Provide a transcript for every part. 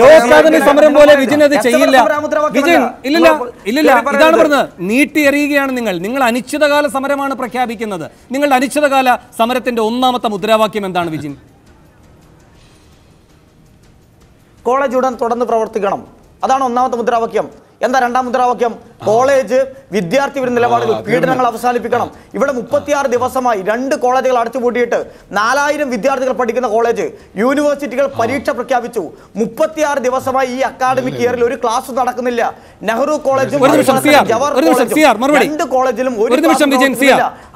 ലോകസാധന സമരം പോലെ വിജയൻ അത് ചെയ്യില്ല വിജിൻ ഇല്ലില്ല ഇല്ലില്ല ഇതാണ് പറഞ്ഞത് എറിയുകയാണ് നിങ്ങൾ നിങ്ങൾ അനിശ്ചിതകാല സമരമാണ് പ്രഖ്യാപിക്കുന്നത് നിങ്ങളുടെ അനിശ്ചിതകാല സമരത്തിന്റെ ഒന്നാമത്തെ മുദ്രാവാക്യം എന്താണ് വിജിൻ കോളേജ് ഉടൻ തുടർന്ന് പ്രവർത്തിക്കണം അതാണ് ഒന്നാമത്തെ മുദ്രാവാക്യം എന്താ രണ്ടാം മുദ്രാവാക്യം കോളേജ് വിദ്യാർത്ഥി വിരുദ്ധ നിലപാടുകൾ പീഡനങ്ങൾ അവസാനിപ്പിക്കണം ഇവിടെ മുപ്പത്തിയാറ് ദിവസമായി രണ്ട് കോളേജുകൾ അടച്ചുപൂട്ടിയിട്ട് നാലായിരം വിദ്യാർത്ഥികൾ പഠിക്കുന്ന കോളേജ് യൂണിവേഴ്സിറ്റികൾ പരീക്ഷ പ്രഖ്യാപിച്ചു മുപ്പത്തിയാറ് ദിവസമായി ഈ അക്കാഡമിക് ഇയറിൽ ഒരു ക്ലാസ് നടക്കുന്നില്ല നെഹ്റു കോളേജും രണ്ട് കോളേജിലും ഒരു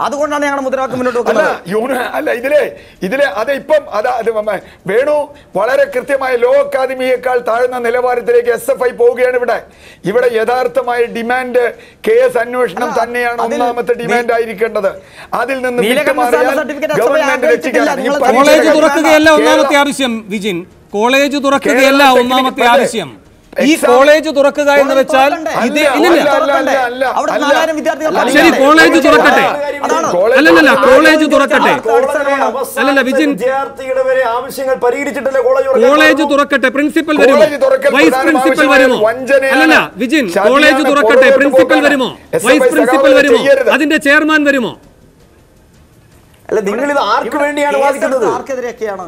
അതുകൊണ്ടാണ് ഞങ്ങളുടെ മുദ്രാവാക്യം മുന്നോട്ട് വെക്കുന്നത് അത് ഇപ്പം വേണു വളരെ കൃത്യമായ ലോ അക്കാദമിയേക്കാൾ താഴ്ന്ന നിലവാരത്തിലേക്ക് എസ് എഫ് ഐ പോവുകയാണ് ഇവിടെ ഇവിടെ യഥാർത്ഥമായ ഡിമാൻഡ് ഡിമാൻഡ് കേസ് അന്വേഷണം തന്നെയാണ് ഒന്നാമത്തെ ഡിമാൻഡ് ആയിരിക്കേണ്ടത് അതിൽ നിന്ന് കോളേജ് തുറക്കുകയല്ല ഒന്നാമത്തെ ആവശ്യം വിജിൻ കോളേജ് തുറക്കുകയല്ല ഒന്നാമത്തെ ആവശ്യം ഈ കോളേജ് തുറക്കുക എന്ന് വെച്ചാൽ ശരി കോളേജ് തുറക്കട്ടെ അല്ലല്ല കോളേജ് തുറക്കട്ടെ അല്ലല്ല വിജിൻ കോളേജ് തുറക്കട്ടെ പ്രിൻസിപ്പൽ വരുമോ വൈസ് പ്രിൻസിപ്പൽ വരുമോ അല്ലല്ല വിജിൻ കോളേജ് തുറക്കട്ടെ പ്രിൻസിപ്പൽ വരുമോ വൈസ് പ്രിൻസിപ്പൽ വരുമോ അതിന്റെ ചെയർമാൻ വരുമോ അല്ല നിങ്ങൾ ഇത് ആർക്ക് വേണ്ടിയാണ് വാദിക്കുന്നത് ആർക്കെതിരെയൊക്കെയാണ്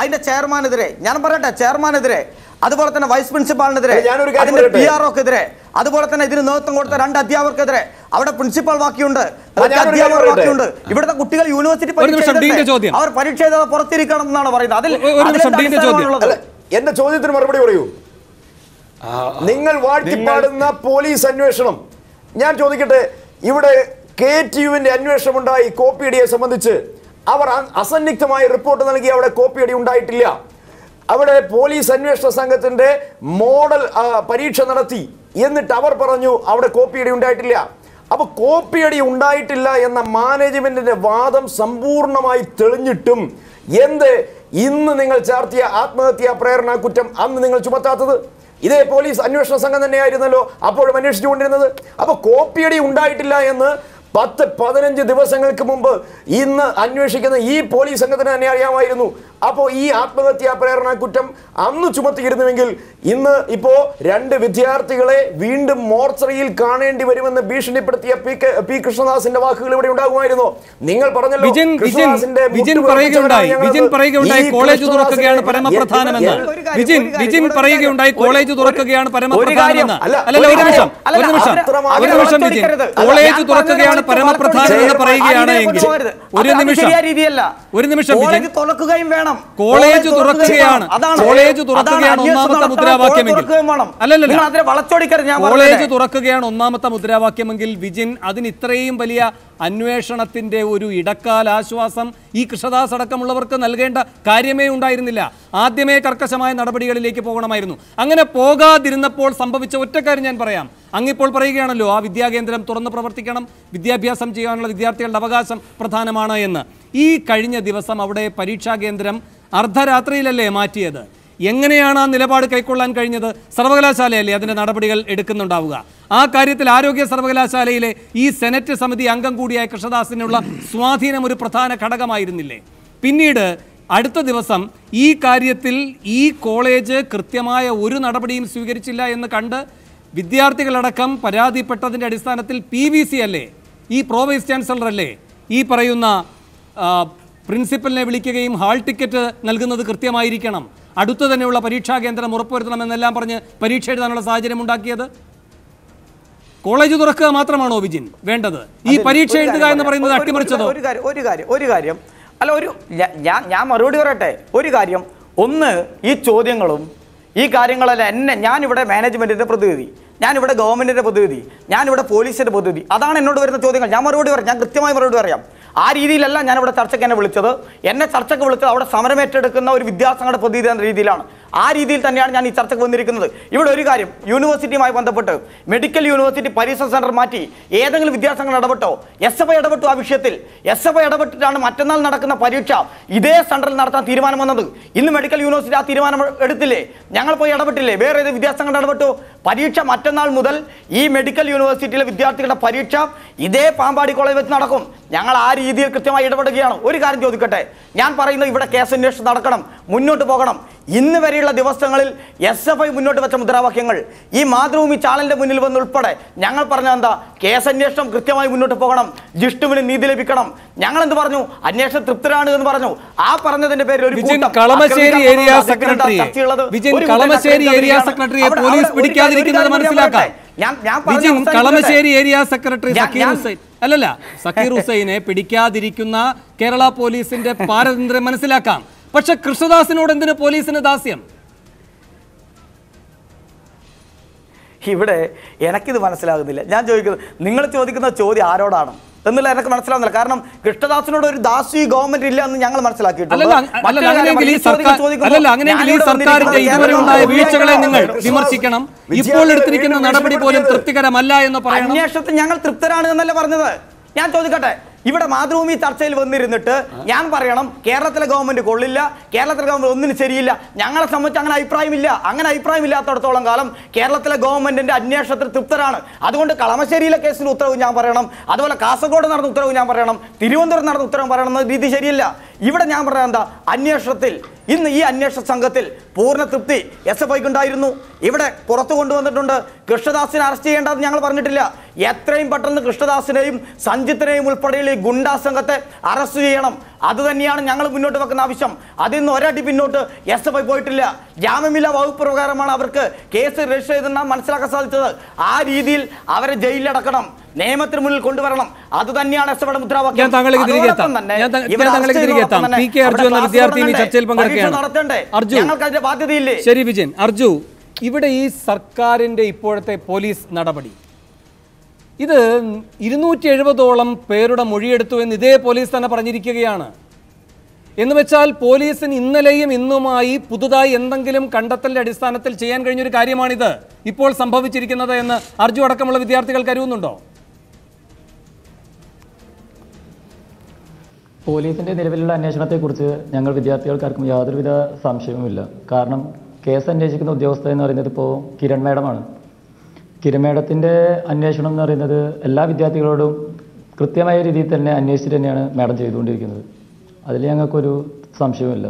അതിന്റെ ചെയർമാനെതിരെ ഞാൻ പറയട്ടെ ചെയർമാനെതിരെ അതുപോലെ തന്നെ വൈസ് പ്രിൻസിപ്പാളിനെതിരെ അതിന്റെ പി ആർ ഒക്കെതിരെ അതുപോലെ തന്നെ ഇതിന് നേതൃത്വം കൊടുത്ത രണ്ട് അധ്യാപകർക്കെതിരെ അവിടെ പ്രിൻസിപ്പൽ ബാക്കിയുണ്ട് ബാക്കിയുണ്ട് ഇവിടുത്തെ കുട്ടികൾ യൂണിവേഴ്സിറ്റി അവർ പരീക്ഷ എഴുതാതെ പുറത്തിരിക്കണം എന്നാണ് പറയുന്നത് അതിൽ എന്റെ ചോദ്യത്തിന് മറുപടി പറയൂ നിങ്ങൾ വാഴ്ത്തിപ്പാടുന്ന പോലീസ് അന്വേഷണം ഞാൻ ചോദിക്കട്ടെ ഇവിടെ കെ ടി യുവിന്റെ അന്വേഷണം ഉണ്ടായി കോപ്പി സംബന്ധിച്ച് അവർ അസന്നിഗ്ധമായ റിപ്പോർട്ട് നൽകി അവിടെ കോപ്പിയടി ഉണ്ടായിട്ടില്ല അവിടെ പോലീസ് അന്വേഷണ സംഘത്തിന്റെ മോഡൽ പരീക്ഷ നടത്തി എന്നിട്ട് അവർ പറഞ്ഞു അവിടെ കോപ്പിയടി ഉണ്ടായിട്ടില്ല അപ്പൊ കോപ്പിയടി ഉണ്ടായിട്ടില്ല എന്ന മാനേജ്മെന്റിന്റെ വാദം സമ്പൂർണ്ണമായി തെളിഞ്ഞിട്ടും എന്ത് ഇന്ന് നിങ്ങൾ ചാർത്തിയ ആത്മഹത്യാ പ്രേരണ കുറ്റം അന്ന് നിങ്ങൾ ചുമത്താത്തത് ഇതേ പോലീസ് അന്വേഷണ സംഘം തന്നെയായിരുന്നല്ലോ അപ്പോഴും അന്വേഷിച്ചുകൊണ്ടിരുന്നത് അപ്പോൾ കോപ്പിയടി ഉണ്ടായിട്ടില്ല എന്ന് പത്ത് പതിനഞ്ച് ദിവസങ്ങൾക്ക് മുമ്പ് ഇന്ന് അന്വേഷിക്കുന്ന ഈ പോലീസ് സംഘത്തിന് തന്നെ അറിയാമായിരുന്നു അപ്പോൾ ഈ ആത്മഹത്യാ പ്രേരണ കുറ്റം അന്ന് ചുമത്തിയിരുന്നുവെങ്കിൽ ഇന്ന് ഇപ്പോൾ രണ്ട് വിദ്യാർത്ഥികളെ വീണ്ടും മോർച്ചറിയിൽ കാണേണ്ടി വരുമെന്ന് ഭീഷണിപ്പെടുത്തിയ പി കെ പി കൃഷ്ണദാസിന്റെ വാക്കുകൾ ഇവിടെ ഉണ്ടാകുമായിരുന്നു നിങ്ങൾ പറഞ്ഞല്ലോ പറയുകയുണ്ടായി കോളേജ് തുറക്കുകയാണ് പരമപ്രധാനമെന്ന് കോളേജ് തുറക്കുകയാണ് പരമപ്രധാനമെന്ന് ഒരു ഒരു കോളേജ് കാര്യമാണ് പരമപ്രധാനം എന്ന് പറയുകയാണ് ഒരു നിമിഷം ഒരു നിമിഷം തുറക്കുകയും വേണം കോളേജ് തുറക്കുകയാണ് കോളേജ് തുറക്കുകയാണ് ഒന്നാമത്തെ മുദ്രാവാക്യമെങ്കിൽ അല്ലല്ലോ കോളേജ് തുറക്കുകയാണ് ഒന്നാമത്തെ മുദ്രാവാക്യമെങ്കിൽ വിജിൻ അതിന് ഇത്രയും വലിയ അന്വേഷണത്തിൻ്റെ ഒരു ഇടക്കാല ആശ്വാസം ഈ കൃഷദാസ് അടക്കമുള്ളവർക്ക് നൽകേണ്ട കാര്യമേ ഉണ്ടായിരുന്നില്ല ആദ്യമേ കർക്കശമായ നടപടികളിലേക്ക് പോകണമായിരുന്നു അങ്ങനെ പോകാതിരുന്നപ്പോൾ സംഭവിച്ച ഒറ്റക്കാര്യം ഞാൻ പറയാം അങ്ങിപ്പോൾ പറയുകയാണല്ലോ ആ വിദ്യാകേന്ദ്രം തുറന്ന് പ്രവർത്തിക്കണം വിദ്യാഭ്യാസം ചെയ്യാനുള്ള വിദ്യാർത്ഥികളുടെ അവകാശം പ്രധാനമാണ് എന്ന് ഈ കഴിഞ്ഞ ദിവസം അവിടെ പരീക്ഷാ കേന്ദ്രം അർദ്ധരാത്രിയിലല്ലേ മാറ്റിയത് എങ്ങനെയാണ് ആ നിലപാട് കൈക്കൊള്ളാൻ കഴിഞ്ഞത് സർവകലാശാലയല്ലേ അതിൻ്റെ നടപടികൾ എടുക്കുന്നുണ്ടാവുക ആ കാര്യത്തിൽ ആരോഗ്യ സർവകലാശാലയിലെ ഈ സെനറ്റ് സമിതി അംഗം കൂടിയായ കൃഷ്ണദാസിനുള്ള സ്വാധീനം ഒരു പ്രധാന ഘടകമായിരുന്നില്ലേ പിന്നീട് അടുത്ത ദിവസം ഈ കാര്യത്തിൽ ഈ കോളേജ് കൃത്യമായ ഒരു നടപടിയും സ്വീകരിച്ചില്ല എന്ന് കണ്ട് വിദ്യാർത്ഥികളടക്കം പരാതിപ്പെട്ടതിൻ്റെ അടിസ്ഥാനത്തിൽ പി വി സി അല്ലേ ഈ പ്രോ വൈസ് ചാൻസലർ അല്ലേ ഈ പറയുന്ന പ്രിൻസിപ്പലിനെ വിളിക്കുകയും ഹാൾ ടിക്കറ്റ് നൽകുന്നത് കൃത്യമായിരിക്കണം അടുത്തു തന്നെയുള്ള പരീക്ഷാ കേന്ദ്രം ഉറപ്പുവരുത്തണമെന്നെല്ലാം പറഞ്ഞ് പരീക്ഷ എഴുതാനുള്ള സാഹചര്യം ഉണ്ടാക്കിയത് കോളേജ് തുറക്കുക മാത്രമാണോ വിജിൻ വേണ്ടത് ഈ പരീക്ഷ എഴുതുക എന്ന് പറയുന്നത് അട്ടിമറിച്ചതോ ഒരു കാര്യം ഒരു കാര്യം ഒരു കാര്യം അല്ല ഒരു ഞാൻ ഞാൻ മറുപടി പറയട്ടെ ഒരു കാര്യം ഒന്ന് ഈ ചോദ്യങ്ങളും ഈ കാര്യങ്ങളെല്ലാം എന്നെ ഞാനിവിടെ മാനേജ്മെൻറ്റിൻ്റെ പ്രതിനിധി ഞാനിവിടെ ഗവൺമെൻറ്റിൻ്റെ പ്രതിനിധി ഞാനിവിടെ പോലീസിൻ്റെ പ്രതിനിധി അതാണ് എന്നോട് വരുന്ന ചോദ്യങ്ങൾ ഞാൻ മറുപടി പറയാം ഞാൻ കൃത്യമായി മറുപടി പറയാം ആ രീതിയിലല്ല ഞാനിവിടെ ചർച്ചയ്ക്ക് എന്നെ വിളിച്ചത് എന്നെ ചർച്ചയ്ക്ക് വിളിച്ചത് അവിടെ സമരമേറ്റെടുക്കുന്ന ഒരു വിദ്യാസംഘടന പ്രതീതി എന്ന രീതിയിലാണ് ആ രീതിയിൽ തന്നെയാണ് ഞാൻ ഈ ചർച്ചയ്ക്ക് വന്നിരിക്കുന്നത് ഇവിടെ ഒരു കാര്യം യൂണിവേഴ്സിറ്റിയുമായി ബന്ധപ്പെട്ട് മെഡിക്കൽ യൂണിവേഴ്സിറ്റി പരീക്ഷ സെൻറ്റർ മാറ്റി ഏതെങ്കിലും വിദ്യാർത്ഥികൾ ഇടപെട്ടോ എസ് എഫ് ഐ ഇടപെട്ടു ആ വിഷയത്തിൽ എസ് എഫ് ഐ ഇടപെട്ടിട്ടാണ് മറ്റന്നാൾ നടക്കുന്ന പരീക്ഷ ഇതേ സെൻറ്ററിൽ നടത്താൻ തീരുമാനം വന്നത് ഇന്ന് മെഡിക്കൽ യൂണിവേഴ്സിറ്റി ആ തീരുമാനം എടുത്തില്ലേ ഞങ്ങൾ പോയി ഇടപെട്ടില്ലേ വേറെ ഏത് വിദ്യാർത്ഥികൾ ഇടപെട്ടു പരീക്ഷ മറ്റന്നാൾ മുതൽ ഈ മെഡിക്കൽ യൂണിവേഴ്സിറ്റിയിലെ വിദ്യാർത്ഥികളുടെ പരീക്ഷ ഇതേ പാമ്പാടി കോളേജ് വെച്ച് നടക്കും ഞങ്ങൾ ആ രീതിയിൽ കൃത്യമായി ഇടപെടുകയാണ് ഒരു കാര്യം ചോദിക്കട്ടെ ഞാൻ പറയുന്നത് ഇവിടെ കേസ് നടക്കണം മുന്നോട്ട് പോകണം ഇന്ന് വരെയുള്ള പിന്നീടുള്ള ദിവസങ്ങളിൽ എസ് എഫ് ഐ മുന്നോട്ട് വെച്ച മുദ്രാവാക്യങ്ങൾ ഈ മാതൃഭൂമി ചാനലിന്റെ മുന്നിൽ വന്നുൾപ്പെടെ ഞങ്ങൾ പറഞ്ഞ എന്താ കേസ് അന്വേഷണം കൃത്യമായി മുന്നോട്ട് പോകണം ജിഷ്ടുവിന് നീതി ലഭിക്കണം ഞങ്ങൾ എന്ത് പറഞ്ഞു അന്വേഷണം തൃപ്തരാണ് എന്ന് പറഞ്ഞു ആ പറഞ്ഞതിന്റെ പേരിൽ ഒരു Kalamassery area secretary area police മനസ്സിലാക്കാം ഏരിയ സെക്രട്ടറി സക്കീർ ഹുസൈൻ അല്ലല്ല സക്കീർ ഹുസൈനെ പിടിക്കാതിരിക്കുന്ന കേരള പോലീസിന്റെ പാരതന്ത്ര്യം മനസ്സിലാക്കാം പക്ഷെ കൃഷ്ണദാസിനോട് എന്തിനു പോലീസിന് ദാസ്യം ഇവിടെ എനിക്കിത് മനസ്സിലാകുന്നില്ല ഞാൻ ചോദിക്കുന്നത് നിങ്ങൾ ചോദിക്കുന്ന ചോദ്യം ആരോടാണ് എന്നുള്ള എനിക്ക് മനസ്സിലാവുന്നില്ല കാരണം കൃഷ്ണദാസിനോട് ഒരു ദാസി ഗവൺമെന്റ് ഇല്ല എന്ന് ഞങ്ങൾ മനസ്സിലാക്കിയിട്ടുണ്ട് ഇപ്പോൾ നടപടി പോലും തൃപ്തികരമല്ല എന്ന് പറയുന്നു അന്വേഷണത്തിൽ ഞങ്ങൾ തൃപ്തരാണ് എന്നല്ല പറഞ്ഞത് ഞാൻ ചോദിക്കട്ടെ ഇവിടെ മാതൃഭൂമി ചർച്ചയിൽ വന്നിരുന്നിട്ട് ഞാൻ പറയണം കേരളത്തിലെ ഗവൺമെന്റ് കൊള്ളില്ല കേരളത്തിലെ ഗവൺമെന്റ് ഒന്നിനും ശരിയില്ല ഞങ്ങളെ സംബന്ധിച്ച് അങ്ങനെ അഭിപ്രായമില്ല അങ്ങനെ അഭിപ്രായം ഇല്ലാത്തടത്തോളം കാലം കേരളത്തിലെ ഗവൺമെന്റിന്റെ അന്വേഷണത്തിൽ തൃപ്തരാണ് അതുകൊണ്ട് കളമശ്ശേരിയിലെ കേസിൽ ഉത്തരവ് ഞാൻ പറയണം അതുപോലെ കാസർഗോഡ് നടന്ന ഉത്തരവ് ഞാൻ പറയണം തിരുവനന്തപുരം നടന്ന ഉത്തരവ് പറയണം രീതി ശരിയല്ല ഇവിടെ ഞാൻ പറഞ്ഞ എന്താ അന്വേഷണത്തിൽ ഇന്ന് ഈ അന്വേഷണ സംഘത്തിൽ പൂർണ്ണ തൃപ്തി എസ് എഫ് ഐക്കുണ്ടായിരുന്നു ഇവിടെ പുറത്തു കൊണ്ടുവന്നിട്ടുണ്ട് കൃഷ്ണദാസിനെ അറസ്റ്റ് ചെയ്യേണ്ടതെന്ന് ഞങ്ങൾ പറഞ്ഞിട്ടില്ല എത്രയും പെട്ടെന്ന് കൃഷ്ണദാസിനെയും സഞ്ജിത്തിനെയും ഉൾപ്പെടെയുള്ള ഈ ഗുണ്ടാ സംഘത്തെ അറസ്റ്റ് ചെയ്യണം അതുതന്നെയാണ് ഞങ്ങൾ മുന്നോട്ട് വെക്കുന്ന ആവശ്യം അതിൽ നിന്ന് ഒരടി പിന്നോട്ട് എസ് എഫ് ഐ പോയിട്ടില്ല ജാമ്യമില്ല വകുപ്പ് പ്രകാരമാണ് അവർക്ക് കേസ് രജിസ്റ്റർ ചെയ്തെന്നാണ് മനസ്സിലാക്കാൻ സാധിച്ചത് ആ രീതിയിൽ അവരെ ജയിലിലടക്കണം നിയമത്തിന് മുന്നിൽ കൊണ്ടുവരണം അത് തന്നെയാണ് എസ്എഫ്ഐയുടെ മുദ്രാവാക്യം ഞാൻ ഞാൻ അർജു എന്ന വിദ്യാർത്ഥി ഈ ചർച്ചയിൽ പങ്കെടുക്കുകയാണ് അർജു ബാധ്യതയില്ലേ ശരി വിജയൻ അർജു ഇവിടെ ഈ സർക്കാരിന്റെ ഇപ്പോഴത്തെ പോലീസ് നടപടി ഇത് ഇരുന്നൂറ്റി എഴുപതോളം പേരുടെ മൊഴിയെടുത്തു എന്ന് ഇതേ പോലീസ് തന്നെ പറഞ്ഞിരിക്കുകയാണ് എന്ന് വെച്ചാൽ പോലീസിന് ഇന്നലെയും ഇന്നുമായി പുതുതായി എന്തെങ്കിലും കണ്ടെത്തലിന്റെ അടിസ്ഥാനത്തിൽ ചെയ്യാൻ കഴിഞ്ഞൊരു കാര്യമാണിത് ഇപ്പോൾ സംഭവിച്ചിരിക്കുന്നത് എന്ന് അർജു അടക്കമുള്ള വിദ്യാർത്ഥികൾ കരുതുന്നുണ്ടോ പോലീസിന്റെ നിലവിലുള്ള അന്വേഷണത്തെക്കുറിച്ച് ഞങ്ങൾ വിദ്യാർത്ഥികൾക്കാർക്കും യാതൊരുവിധ സംശയവുമില്ല കാരണം കേസ് അന്വേഷിക്കുന്ന ഉദ്യോഗസ്ഥ എന്ന് പറയുന്നത് ഇപ്പോൾ കിരൺ മേഡമാണ് കിരൺ മേഡത്തിൻ്റെ അന്വേഷണം എന്ന് പറയുന്നത് എല്ലാ വിദ്യാർത്ഥികളോടും കൃത്യമായ രീതിയിൽ തന്നെ അന്വേഷിച്ചിട്ട് തന്നെയാണ് മേഡം ചെയ്തുകൊണ്ടിരിക്കുന്നത് അതിൽ ഞങ്ങൾക്കൊരു സംശയവുമില്ല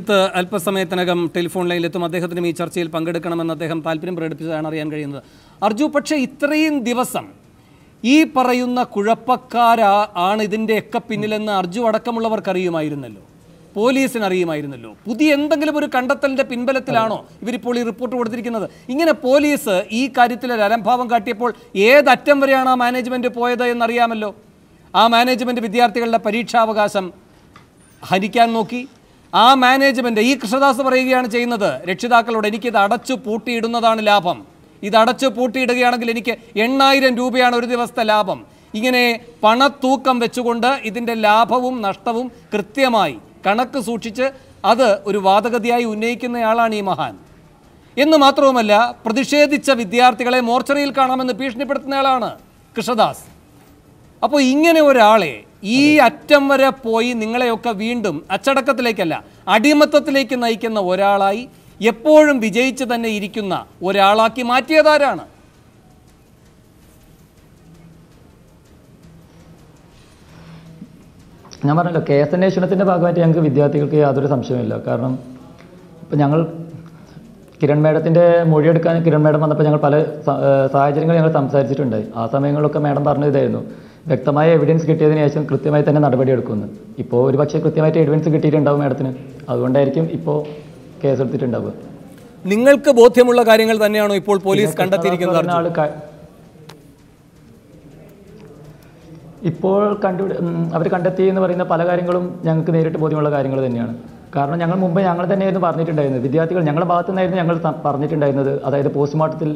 ഇത് അല്പസമയത്തിനകം ടെലിഫോൺ ലൈനിലെത്തും അദ്ദേഹത്തിനും ഈ ചർച്ചയിൽ പങ്കെടുക്കണമെന്ന് അദ്ദേഹം താല്പര്യം പ്രകടിപ്പിച്ചതാണ് അറിയാൻ കഴിയുന്നത് അർജു പക്ഷേ ഇത്രയും ദിവസം ഈ പറയുന്ന കുഴപ്പക്കാരാ ആണ് ഒക്കെ പിന്നിലെന്ന് അർജു അടക്കമുള്ളവർക്ക് അറിയുമായിരുന്നല്ലോ പോലീസിന് അറിയുമായിരുന്നല്ലോ പുതിയ എന്തെങ്കിലും ഒരു കണ്ടെത്തലിന്റെ പിൻബലത്തിലാണോ ഇവരിപ്പോൾ ഈ റിപ്പോർട്ട് കൊടുത്തിരിക്കുന്നത് ഇങ്ങനെ പോലീസ് ഈ കാര്യത്തിൽ അലംഭാവം കാട്ടിയപ്പോൾ ഏതറ്റം വരെയാണ് ആ മാനേജ്മെന്റ് പോയത് എന്നറിയാമല്ലോ ആ മാനേജ്മെന്റ് വിദ്യാർത്ഥികളുടെ പരീക്ഷാവകാശം ഹരിക്കാൻ നോക്കി ആ മാനേജ്മെന്റ് ഈ കൃഷ്ണദാസ് പറയുകയാണ് ചെയ്യുന്നത് രക്ഷിതാക്കളോട് എനിക്കിത് അടച്ചു പൂട്ടിയിടുന്നതാണ് ലാഭം ഇത് അടച്ച് പൂട്ടിയിടുകയാണെങ്കിൽ എനിക്ക് എണ്ണായിരം രൂപയാണ് ഒരു ദിവസത്തെ ലാഭം ഇങ്ങനെ പണത്തൂക്കം വെച്ചുകൊണ്ട് ഇതിൻ്റെ ലാഭവും നഷ്ടവും കൃത്യമായി കണക്ക് സൂക്ഷിച്ച് അത് ഒരു വാദഗതിയായി ഉന്നയിക്കുന്നയാളാണ് ഈ മഹാൻ എന്ന് മാത്രവുമല്ല പ്രതിഷേധിച്ച വിദ്യാർത്ഥികളെ മോർച്ചറിയിൽ കാണാമെന്ന് ഭീഷണിപ്പെടുത്തുന്നയാളാണ് കൃഷ്ണദാസ് അപ്പോൾ ഇങ്ങനെ ഒരാളെ ഈ അറ്റം വരെ പോയി നിങ്ങളെയൊക്കെ വീണ്ടും അച്ചടക്കത്തിലേക്കല്ല അടിമത്തത്തിലേക്ക് നയിക്കുന്ന ഒരാളായി എപ്പോഴും വിജയിച്ച് തന്നെ ഇരിക്കുന്ന ഒരാളാക്കി മാറ്റിയതാരാണ് ഞാൻ പറഞ്ഞല്ലോ കേസ് അന്വേഷണത്തിൻ്റെ ഭാഗമായിട്ട് ഞങ്ങൾക്ക് വിദ്യാർത്ഥികൾക്ക് യാതൊരു സംശയമില്ല കാരണം ഇപ്പം ഞങ്ങൾ കിരൺ മേഡത്തിൻ്റെ മൊഴിയെടുക്കാൻ കിരൺ മേഡം വന്നപ്പോൾ ഞങ്ങൾ പല സാഹചര്യങ്ങൾ ഞങ്ങൾ സംസാരിച്ചിട്ടുണ്ടായി ആ സമയങ്ങളിലൊക്കെ മേഡം പറഞ്ഞതായിരുന്നു വ്യക്തമായ എവിഡൻസ് കിട്ടിയതിന് ശേഷം കൃത്യമായി തന്നെ നടപടിയെടുക്കുന്നു ഇപ്പോൾ ഒരു പക്ഷേ കൃത്യമായിട്ട് എവിഡൻസ് കിട്ടിയിട്ടുണ്ടാവും മേഡത്തിന് അതുകൊണ്ടായിരിക്കും ഇപ്പോൾ കേസെടുത്തിട്ടുണ്ടാവുക നിങ്ങൾക്ക് ബോധ്യമുള്ള കാര്യങ്ങൾ തന്നെയാണോ ഇപ്പോൾ പോലീസ് കണ്ടെത്തിയിരിക്കുന്നത് ഇപ്പോൾ കണ്ടു അവർ കണ്ടെത്തി എന്ന് പറയുന്ന പല കാര്യങ്ങളും ഞങ്ങൾക്ക് നേരിട്ട് ബോധ്യമുള്ള കാര്യങ്ങൾ തന്നെയാണ് കാരണം ഞങ്ങൾ മുമ്പ് ഞങ്ങൾ തന്നെയായിരുന്നു പറഞ്ഞിട്ടുണ്ടായിരുന്നത് വിദ്യാർത്ഥികൾ ഞങ്ങളുടെ ഭാഗത്തു നിന്നായിരുന്നു ഞങ്ങൾ പറഞ്ഞിട്ടുണ്ടായിരുന്നത് അതായത് പോസ്റ്റ്മോർട്ടത്തിൽ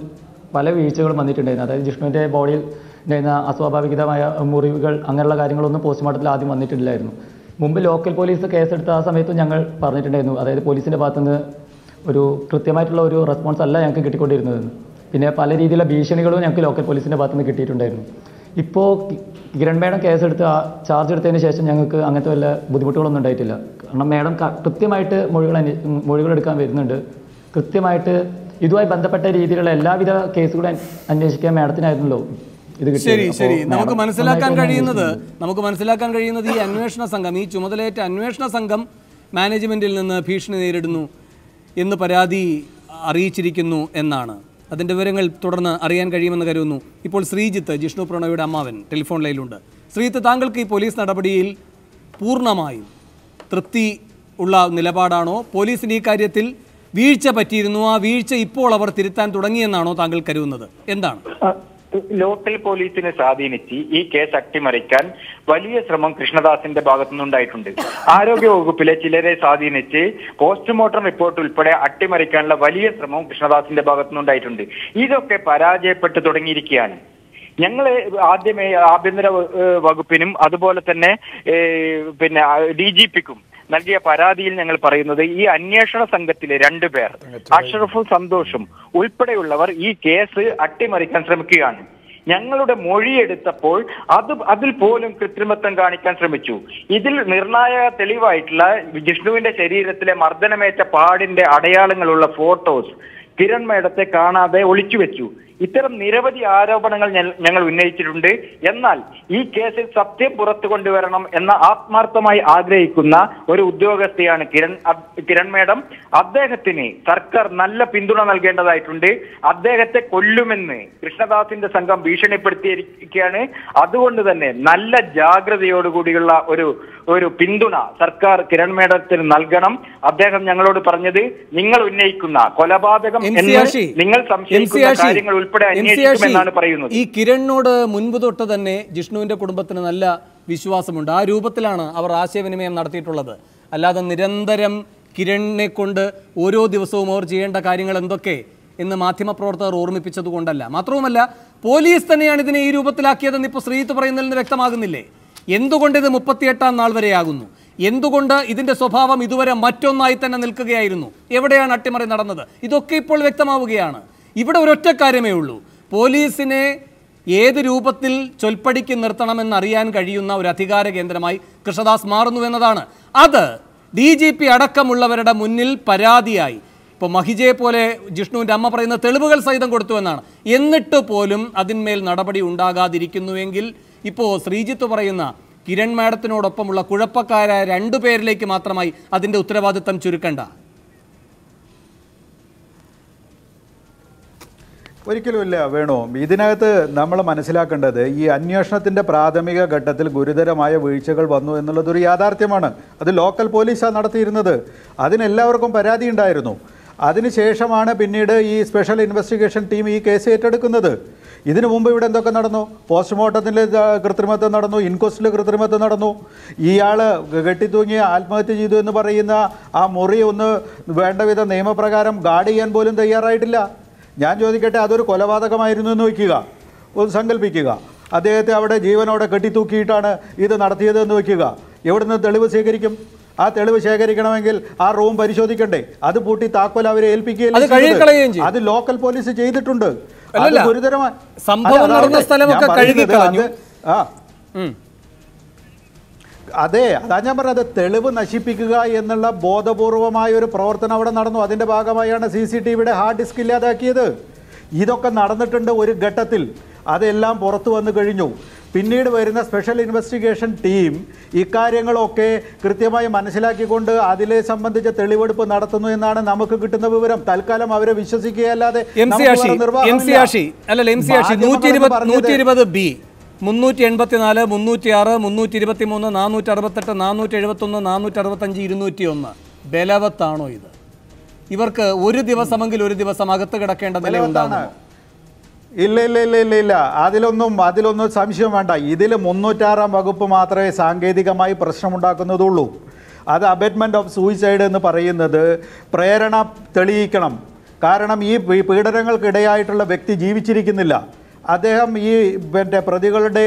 പല വീഴ്ചകളും വന്നിട്ടുണ്ടായിരുന്നു അതായത് ജിഷ്ണുവിൻ്റെ ബോഡിയിൽ ഉണ്ടായിരുന്ന അസ്വാഭാവികമായ മുറിവുകൾ അങ്ങനെയുള്ള കാര്യങ്ങളൊന്നും പോസ്റ്റ്മോർട്ടത്തിൽ ആദ്യം വന്നിട്ടില്ലായിരുന്നു മുമ്പ് ലോക്കൽ പോലീസ് കേസെടുത്ത ആ സമയത്തും ഞങ്ങൾ പറഞ്ഞിട്ടുണ്ടായിരുന്നു അതായത് പോലീസിൻ്റെ ഭാഗത്തുനിന്ന് ഒരു കൃത്യമായിട്ടുള്ള ഒരു റെസ്പോൺസ് അല്ല ഞങ്ങൾക്ക് കിട്ടിക്കൊണ്ടിരുന്നതെന്ന് പിന്നെ പല രീതിയിലുള്ള ഭീഷണികളും ഞങ്ങൾക്ക് ലോക്കൽ പോലീസിൻ്റെ ഭാഗത്തുനിന്ന് കിട്ടിയിട്ടുണ്ടായിരുന്നു ഇപ്പോൾ കിരൺ മേഡം കേസെടുത്ത് ആ ചാർജ് എടുത്തതിന് ശേഷം ഞങ്ങൾക്ക് അങ്ങനത്തെ വല്ല ബുദ്ധിമുട്ടുകളൊന്നും ഉണ്ടായിട്ടില്ല കാരണം മേഡം കൃത്യമായിട്ട് മൊഴികൾ മൊഴികളെടുക്കാൻ വരുന്നുണ്ട് കൃത്യമായിട്ട് ഇതുമായി ബന്ധപ്പെട്ട രീതിയിലുള്ള എല്ലാവിധ കേസുകളും അന്വേഷിക്കാൻ മേഡത്തിനായിരുന്നല്ലോ ശരി ശരി നമുക്ക് മനസ്സിലാക്കാൻ കഴിയുന്നത് നമുക്ക് മനസ്സിലാക്കാൻ കഴിയുന്നത് ഈ അന്വേഷണ സംഘം ഈ ചുമതലയേറ്റ അന്വേഷണ സംഘം മാനേജ്മെന്റിൽ നിന്ന് ഭീഷണി നേരിടുന്നു എന്ന് പരാതി അറിയിച്ചിരിക്കുന്നു എന്നാണ് അതിൻ്റെ വിവരങ്ങൾ തുടർന്ന് അറിയാൻ കഴിയുമെന്ന് കരുതുന്നു ഇപ്പോൾ ശ്രീജിത്ത് ജിഷ്ണു പ്രണോയുടെ അമ്മാവൻ ടെലിഫോൺ ലൈനിലുണ്ട് ശ്രീജിത്ത് താങ്കൾക്ക് ഈ പോലീസ് നടപടിയിൽ പൂർണ്ണമായും തൃപ്തി ഉള്ള നിലപാടാണോ പോലീസിന് ഈ കാര്യത്തിൽ വീഴ്ച പറ്റിയിരുന്നു ആ വീഴ്ച ഇപ്പോൾ അവർ തിരുത്താൻ തുടങ്ങിയെന്നാണോ താങ്കൾ കരുതുന്നത് എന്താണ് ലോക്കൽ പോലീസിനെ സ്വാധീനിച്ച് ഈ കേസ് അട്ടിമറിക്കാൻ വലിയ ശ്രമം കൃഷ്ണദാസിന്റെ ഭാഗത്തുനിന്നുണ്ടായിട്ടുണ്ട് ആരോഗ്യ വകുപ്പിലെ ചിലരെ സ്വാധീനിച്ച് പോസ്റ്റ്മോർട്ടം റിപ്പോർട്ട് ഉൾപ്പെടെ അട്ടിമറിക്കാനുള്ള വലിയ ശ്രമം കൃഷ്ണദാസിന്റെ ഭാഗത്തുനിന്നുണ്ടായിട്ടുണ്ട് ഇതൊക്കെ പരാജയപ്പെട്ടു തുടങ്ങിയിരിക്കുകയാണ് ഞങ്ങൾ ആദ്യമേ ആഭ്യന്തര വകുപ്പിനും അതുപോലെ തന്നെ പിന്നെ ഡി ജി പിക്കും നൽകിയ പരാതിയിൽ ഞങ്ങൾ പറയുന്നത് ഈ അന്വേഷണ സംഘത്തിലെ രണ്ടുപേർ അഷറഫും സന്തോഷും ഉൾപ്പെടെയുള്ളവർ ഈ കേസ് അട്ടിമറിക്കാൻ ശ്രമിക്കുകയാണ് ഞങ്ങളുടെ മൊഴിയെടുത്തപ്പോൾ അത് അതിൽ പോലും കൃത്രിമത്വം കാണിക്കാൻ ശ്രമിച്ചു ഇതിൽ നിർണായക തെളിവായിട്ടുള്ള ജിഷ്ണുവിന്റെ ശരീരത്തിലെ മർദ്ദനമേറ്റ പാടിന്റെ അടയാളങ്ങളുള്ള ഫോട്ടോസ് കിരൺ മേടത്തെ കാണാതെ ഒളിച്ചു വെച്ചു ഇത്തരം നിരവധി ആരോപണങ്ങൾ ഞങ്ങൾ ഉന്നയിച്ചിട്ടുണ്ട് എന്നാൽ ഈ കേസിൽ സത്യം പുറത്തു കൊണ്ടുവരണം എന്ന ആത്മാർത്ഥമായി ആഗ്രഹിക്കുന്ന ഒരു ഉദ്യോഗസ്ഥയാണ് കിരൺ കിരൺ മേഡം അദ്ദേഹത്തിന് സർക്കാർ നല്ല പിന്തുണ നൽകേണ്ടതായിട്ടുണ്ട് അദ്ദേഹത്തെ കൊല്ലുമെന്ന് കൃഷ്ണദാസിന്റെ സംഘം ഭീഷണിപ്പെടുത്തിയിരിക്കുകയാണ് അതുകൊണ്ട് തന്നെ നല്ല ജാഗ്രതയോടുകൂടിയുള്ള ഒരു ഒരു പിന്തുണ സർക്കാർ കിരൺ മേഡത്തിന് നൽകണം അദ്ദേഹം ഞങ്ങളോട് പറഞ്ഞത് നിങ്ങൾ ഉന്നയിക്കുന്ന കൊലപാതകം നിങ്ങൾ സംശയിക്കുന്ന കാര്യങ്ങൾ ഉൾപ്പെടെ പറയുന്നത് ഈ കിരണിനോട് മുൻപ് തൊട്ട് തന്നെ ജിഷ്ണുവിന്റെ കുടുംബത്തിന് നല്ല വിശ്വാസമുണ്ട് ആ രൂപത്തിലാണ് അവർ ആശയവിനിമയം നടത്തിയിട്ടുള്ളത് അല്ലാതെ നിരന്തരം കിരണിനെ കൊണ്ട് ഓരോ ദിവസവും അവർ ചെയ്യേണ്ട കാര്യങ്ങൾ എന്തൊക്കെ എന്ന് മാധ്യമപ്രവർത്തകർ ഓർമ്മിപ്പിച്ചത് കൊണ്ടല്ല മാത്രവുമല്ല പോലീസ് തന്നെയാണ് ഇതിനെ ഈ രൂപത്തിലാക്കിയതെന്ന് ഇപ്പോൾ ശ്രീജിത്ത് പറയുന്നതിൽ നിന്ന് വ്യക്തമാകുന്നില്ലേ എന്തുകൊണ്ട് ഇത് മുപ്പത്തിയെട്ടാം നാൾ വരെയാകുന്നു എന്തുകൊണ്ട് ഇതിന്റെ സ്വഭാവം ഇതുവരെ മറ്റൊന്നായി തന്നെ നിൽക്കുകയായിരുന്നു എവിടെയാണ് അട്ടിമറി നടന്നത് ഇതൊക്കെ ഇപ്പോൾ വ്യക്തമാവുകയാണ് ഇവിടെ ഒരൊറ്റ കാര്യമേ ഉള്ളൂ പോലീസിനെ ഏത് രൂപത്തിൽ ചൊൽപ്പടിക്ക് നിർത്തണമെന്നറിയാൻ കഴിയുന്ന ഒരു അധികാര കേന്ദ്രമായി കൃഷ്ണദാസ് മാറുന്നു എന്നതാണ് അത് ഡി ജി പി അടക്കമുള്ളവരുടെ മുന്നിൽ പരാതിയായി ഇപ്പോൾ മഹിജയെ പോലെ ജിഷ്ണുവിൻ്റെ അമ്മ പറയുന്ന തെളിവുകൾ സഹിതം കൊടുത്തു എന്നാണ് എന്നിട്ട് പോലും അതിന്മേൽ നടപടി ഉണ്ടാകാതിരിക്കുന്നുവെങ്കിൽ ഇപ്പോൾ ശ്രീജിത്ത് പറയുന്ന കിരൺ മാഡത്തിനോടൊപ്പമുള്ള കുഴപ്പക്കാരായ രണ്ടു പേരിലേക്ക് മാത്രമായി അതിൻ്റെ ഉത്തരവാദിത്തം ചുരുക്കണ്ട ഒരിക്കലുമില്ല വേണു ഇതിനകത്ത് നമ്മൾ മനസ്സിലാക്കേണ്ടത് ഈ അന്വേഷണത്തിൻ്റെ പ്രാഥമിക ഘട്ടത്തിൽ ഗുരുതരമായ വീഴ്ചകൾ വന്നു എന്നുള്ളതൊരു യാഥാർത്ഥ്യമാണ് അത് ലോക്കൽ പോലീസാണ് നടത്തിയിരുന്നത് അതിനെല്ലാവർക്കും പരാതി ഉണ്ടായിരുന്നു അതിനുശേഷമാണ് പിന്നീട് ഈ സ്പെഷ്യൽ ഇൻവെസ്റ്റിഗേഷൻ ടീം ഈ കേസ് ഏറ്റെടുക്കുന്നത് ഇതിനു മുമ്പ് ഇവിടെ എന്തൊക്കെ നടന്നു പോസ്റ്റ്മോർട്ടത്തിൻ്റെ കൃത്രിമത്വം നടന്നു ഇൻക്വസ്റ്റിൽ കൃത്രിമത്വം നടന്നു ഇയാൾ കെട്ടിത്തൂങ്ങി ആത്മഹത്യ ചെയ്തു എന്ന് പറയുന്ന ആ മുറി ഒന്ന് വേണ്ടവിധ നിയമപ്രകാരം ഗാർഡ് ചെയ്യാൻ പോലും തയ്യാറായിട്ടില്ല ഞാൻ ചോദിക്കട്ടെ അതൊരു കൊലപാതകമായിരുന്നു എന്ന് വയ്ക്കുക ഒന്ന് സങ്കല്പിക്കുക അദ്ദേഹത്തെ അവിടെ ജീവനോടെ കെട്ടിത്തൂക്കിയിട്ടാണ് ഇത് നടത്തിയതെന്ന് വയ്ക്കുക നിന്ന് തെളിവ് സ്വീകരിക്കും ആ തെളിവ് ശേഖരിക്കണമെങ്കിൽ ആ റൂം പരിശോധിക്കണ്ടേ അത് പൂട്ടി താക്കോൽ അവരെ ഏൽപ്പിക്കുകയും അത് ലോക്കൽ പോലീസ് ചെയ്തിട്ടുണ്ട് ഗുരുതരമായ സംഭവം നടന്ന സ്ഥലമൊക്കെ കഴുകി ആ അതെ അതാ ഞാൻ പറഞ്ഞത് തെളിവ് നശിപ്പിക്കുക എന്നുള്ള ബോധപൂർവമായ ഒരു പ്രവർത്തനം അവിടെ നടന്നു അതിൻ്റെ ഭാഗമായാണ് സി സി ടിവിയുടെ ഹാർഡ് ഡിസ്ക് ഇല്ലാതാക്കിയത് ഇതൊക്കെ നടന്നിട്ടുണ്ട് ഒരു ഘട്ടത്തിൽ അതെല്ലാം പുറത്തു വന്നു കഴിഞ്ഞു പിന്നീട് വരുന്ന സ്പെഷ്യൽ ഇൻവെസ്റ്റിഗേഷൻ ടീം ഇക്കാര്യങ്ങളൊക്കെ കൃത്യമായി മനസ്സിലാക്കിക്കൊണ്ട് അതിലെ സംബന്ധിച്ച തെളിവെടുപ്പ് നടത്തുന്നു എന്നാണ് നമുക്ക് കിട്ടുന്ന വിവരം തൽക്കാലം അവരെ വിശ്വസിക്കുകയല്ലാതെ മുന്നൂറ്റി എൺപത്തി നാല് മുന്നൂറ്റി ആറ് മുന്നൂറ്റി ഇരുപത്തി മൂന്ന് നാനൂറ്റി അറുപത്തെട്ട് നാനൂറ്റി എഴുപത്തൊന്ന് നാനൂറ്റി അറുപത്തഞ്ച് ഇരുന്നൂറ്റി ഒന്ന് ബലവത്താണോ ഇത് ഇവർക്ക് ഒരു ദിവസമെങ്കിൽ ഒരു ദിവസം അകത്ത് കിടക്കേണ്ട നിലയുണ്ടാകുമോ ഇല്ല ഇല്ല ഇല്ല ഇല്ല ഇല്ല അതിലൊന്നും അതിലൊന്നും സംശയം വേണ്ട ഇതിൽ മുന്നൂറ്റാറാം വകുപ്പ് മാത്രമേ സാങ്കേതികമായി പ്രശ്നമുണ്ടാക്കുന്നതുള്ളൂ അത് അബെറ്റ്മെൻറ്റ് ഓഫ് സൂയിസൈഡ് എന്ന് പറയുന്നത് പ്രേരണ തെളിയിക്കണം കാരണം ഈ പീഡനങ്ങൾക്കിടയായിട്ടുള്ള വ്യക്തി ജീവിച്ചിരിക്കുന്നില്ല അദ്ദേഹം ഈ പിന്നെ പ്രതികളുടെ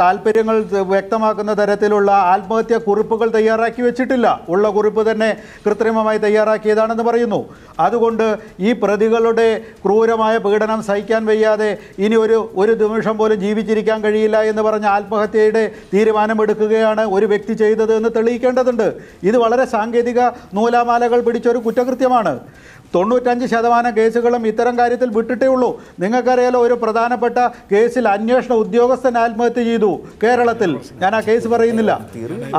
താല്പര്യങ്ങൾ വ്യക്തമാക്കുന്ന തരത്തിലുള്ള ആത്മഹത്യ കുറിപ്പുകൾ തയ്യാറാക്കി വെച്ചിട്ടില്ല ഉള്ള കുറിപ്പ് തന്നെ കൃത്രിമമായി തയ്യാറാക്കിയതാണെന്ന് പറയുന്നു അതുകൊണ്ട് ഈ പ്രതികളുടെ ക്രൂരമായ പീഡനം സഹിക്കാൻ വയ്യാതെ ഇനി ഒരു ഒരു നിമിഷം പോലും ജീവിച്ചിരിക്കാൻ കഴിയില്ല എന്ന് പറഞ്ഞ ആത്മഹത്യയുടെ തീരുമാനമെടുക്കുകയാണ് ഒരു വ്യക്തി ചെയ്തത് എന്ന് തെളിയിക്കേണ്ടതുണ്ട് ഇത് വളരെ സാങ്കേതിക നൂലാമാലകൾ പിടിച്ചൊരു കുറ്റകൃത്യമാണ് തൊണ്ണൂറ്റഞ്ച് ശതമാനം കേസുകളും ഇത്തരം കാര്യത്തിൽ വിട്ടിട്ടേ ഉള്ളൂ നിങ്ങൾക്കറിയാലോ ഒരു പ്രധാനപ്പെട്ട കേസിൽ അന്വേഷണ ഉദ്യോഗസ്ഥൻ ആത്മഹത്യ ചെയ്തു കേരളത്തിൽ ഞാൻ ആ കേസ് പറയുന്നില്ല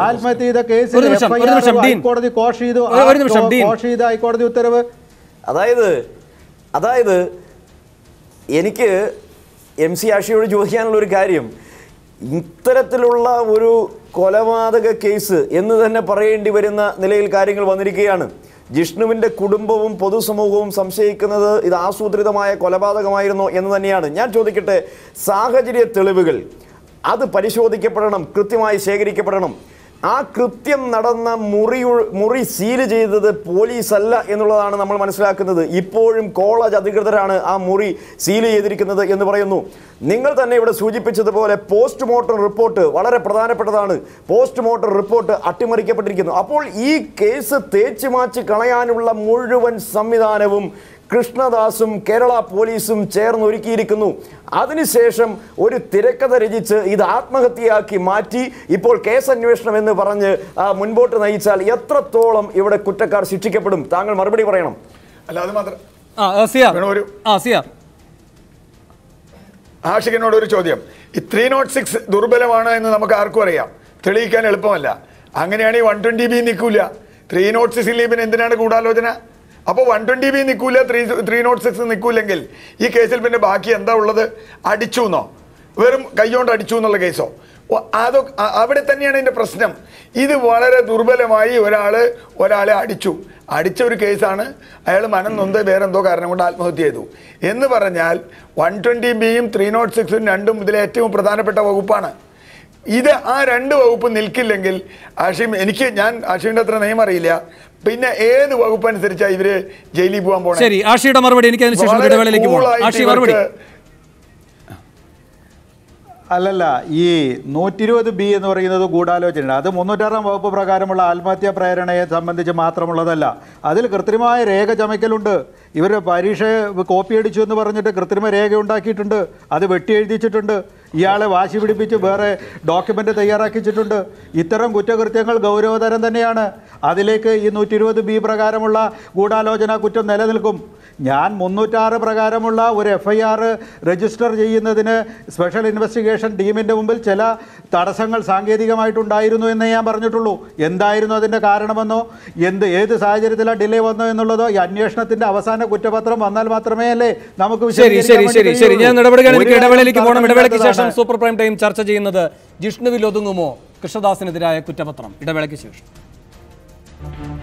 ആത്മഹത്യ ചെയ്ത കേസിൽ ഹൈക്കോടതി കോഷ് ചെയ്തു കോഷ് ചെയ്ത ഹൈക്കോടതി ഉത്തരവ് അതായത് അതായത് എനിക്ക് എം സി ആഷിയോട് ചോദിക്കാനുള്ള ഒരു കാര്യം ഇത്തരത്തിലുള്ള ഒരു കൊലപാതക കേസ് എന്ന് തന്നെ പറയേണ്ടി വരുന്ന നിലയിൽ കാര്യങ്ങൾ വന്നിരിക്കുകയാണ് ജിഷ്ണുവിൻ്റെ കുടുംബവും പൊതുസമൂഹവും സംശയിക്കുന്നത് ഇത് ആസൂത്രിതമായ കൊലപാതകമായിരുന്നു എന്ന് തന്നെയാണ് ഞാൻ ചോദിക്കട്ടെ സാഹചര്യ തെളിവുകൾ അത് പരിശോധിക്കപ്പെടണം കൃത്യമായി ശേഖരിക്കപ്പെടണം ആ കൃത്യം നടന്ന മുറി മുറി സീൽ ചെയ്തത് പോലീസല്ല എന്നുള്ളതാണ് നമ്മൾ മനസ്സിലാക്കുന്നത് ഇപ്പോഴും കോളേജ് അധികൃതരാണ് ആ മുറി സീൽ ചെയ്തിരിക്കുന്നത് എന്ന് പറയുന്നു നിങ്ങൾ തന്നെ ഇവിടെ സൂചിപ്പിച്ചതുപോലെ പോസ്റ്റ്മോർട്ടം റിപ്പോർട്ട് വളരെ പ്രധാനപ്പെട്ടതാണ് പോസ്റ്റ്മോർട്ടം റിപ്പോർട്ട് അട്ടിമറിക്കപ്പെട്ടിരിക്കുന്നു അപ്പോൾ ഈ കേസ് തേച്ചു മാച്ച് കളയാനുള്ള മുഴുവൻ സംവിധാനവും കൃഷ്ണദാസും കേരള പോലീസും ചേർന്ന് ഒരുക്കിയിരിക്കുന്നു അതിനുശേഷം ഒരു തിരക്കഥ രചിച്ച് ഇത് ആത്മഹത്യയാക്കി മാറ്റി ഇപ്പോൾ കേസ് അന്വേഷണം എന്ന് പറഞ്ഞ് മുൻപോട്ട് നയിച്ചാൽ എത്രത്തോളം ഇവിടെ കുറ്റക്കാർ ശിക്ഷിക്കപ്പെടും താങ്കൾ മറുപടി പറയണം അല്ല മാത്രം ഒരു ചോദ്യം ഈ ത്രീ നോട്ട് സിക്സ് ദുർബലമാണ് എന്ന് നമുക്ക് ആർക്കും അറിയാം തെളിയിക്കാൻ എളുപ്പമല്ല അങ്ങനെയാണെങ്കിൽ വൺ ട്വന്റി ബി നിൽക്കില്ല ത്രീ നോട്ട് ഇല്ലെങ്കിൽ പിന്നെ എന്തിനാണ് ഗൂഢാലോചന അപ്പോൾ വൺ ട്വൻറ്റി ബി നിൽക്കൂല three three nought oh six നിൽക്കൂലെങ്കിൽ ഈ കേസിൽ പിന്നെ ബാക്കി എന്താ ഉള്ളത് അടിച്ചു എന്നോ വെറും കൈകൊണ്ട് അടിച്ചു എന്നുള്ള കേസോ അതോ അവിടെ തന്നെയാണ് എൻ്റെ പ്രശ്നം ഇത് വളരെ ദുർബലമായി ഒരാൾ ഒരാളെ അടിച്ചു അടിച്ച ഒരു കേസാണ് അയാൾ മനം നൊന്ത് വേറെന്തോ കാരണം കൊണ്ട് ആത്മഹത്യ ചെയ്തു എന്ന് പറഞ്ഞാൽ വൺ ട്വൻറ്റി ബിയും ത്രീ നോട്ട് സിക്സും രണ്ടും ഇതിലെ ഏറ്റവും പ്രധാനപ്പെട്ട വകുപ്പാണ് ഇത് ആ രണ്ട് വകുപ്പ് നിൽക്കില്ലെങ്കിൽ ആഷിം എനിക്ക് ഞാൻ ആഷിമിൻ്റെ അത്ര നിയമം അറിയില്ല പിന്നെ ഏത് വകുപ്പ് അനുസരിച്ചാണ് ഇവര് ജയിലിൽ പോകാൻ പോകണം ശരി മറുപടി എനിക്ക് മറുപടി അല്ലല്ല ഈ നൂറ്റി ഇരുപത് ബി എന്ന് പറയുന്നത് ഗൂഢാലോചനയാണ് അത് മുന്നൂറ്റാറാം വകുപ്പ് പ്രകാരമുള്ള ആത്മഹത്യാ പ്രേരണയെ സംബന്ധിച്ച് മാത്രമുള്ളതല്ല അതിൽ കൃത്രിമമായ രേഖ ചമയ്ക്കലുണ്ട് ഇവർ പരീക്ഷ കോപ്പി അടിച്ചു എന്ന് പറഞ്ഞിട്ട് കൃത്രിമ രേഖ ഉണ്ടാക്കിയിട്ടുണ്ട് അത് വെട്ടിയെഴുതിച്ചിട്ടുണ്ട് ഇയാളെ വാശി പിടിപ്പിച്ച് വേറെ ഡോക്യുമെൻ്റ് തയ്യാറാക്കിച്ചിട്ടുണ്ട് ഇത്തരം കുറ്റകൃത്യങ്ങൾ ഗൗരവതരം തന്നെയാണ് അതിലേക്ക് ഈ നൂറ്റി ഇരുപത് ബി പ്രകാരമുള്ള ഗൂഢാലോചന കുറ്റം നിലനിൽക്കും ഞാൻ മുന്നൂറ്റാറ് പ്രകാരമുള്ള ഒരു എഫ് ഐ ആർ രജിസ്റ്റർ ചെയ്യുന്നതിന് സ്പെഷ്യൽ ഇൻവെസ്റ്റിഗേഷൻ ടീമിൻ്റെ മുമ്പിൽ ചില തടസ്സങ്ങൾ സാങ്കേതികമായിട്ടുണ്ടായിരുന്നു എന്ന് ഞാൻ പറഞ്ഞിട്ടുള്ളൂ എന്തായിരുന്നു അതിൻ്റെ കാരണമെന്നോ എന്ത് ഏത് സാഹചര്യത്തിലാണ് ഡിലേ വന്നോ എന്നുള്ളതോ ഈ അന്വേഷണത്തിൻ്റെ അവസാന കുറ്റപത്രം വന്നാൽ മാത്രമേ അല്ലേ നമുക്ക് ശരി ശരി ശരി ശരി ഞാൻ ഇടപെടുകയാണ് ഇടവേളയിലേക്ക് പോകണം ഇടവേളയ്ക്ക് ശേഷം ശേഷം സൂപ്പർ പ്രൈം ടൈം ചർച്ച ചെയ്യുന്നത് ജിഷ്ണുവിൽ ഒതുങ്ങുമോ കൃഷ്ണദാസിനെതിരായ കുറ്റപത്രം ഇടവേളയ്ക്ക് ശേഷം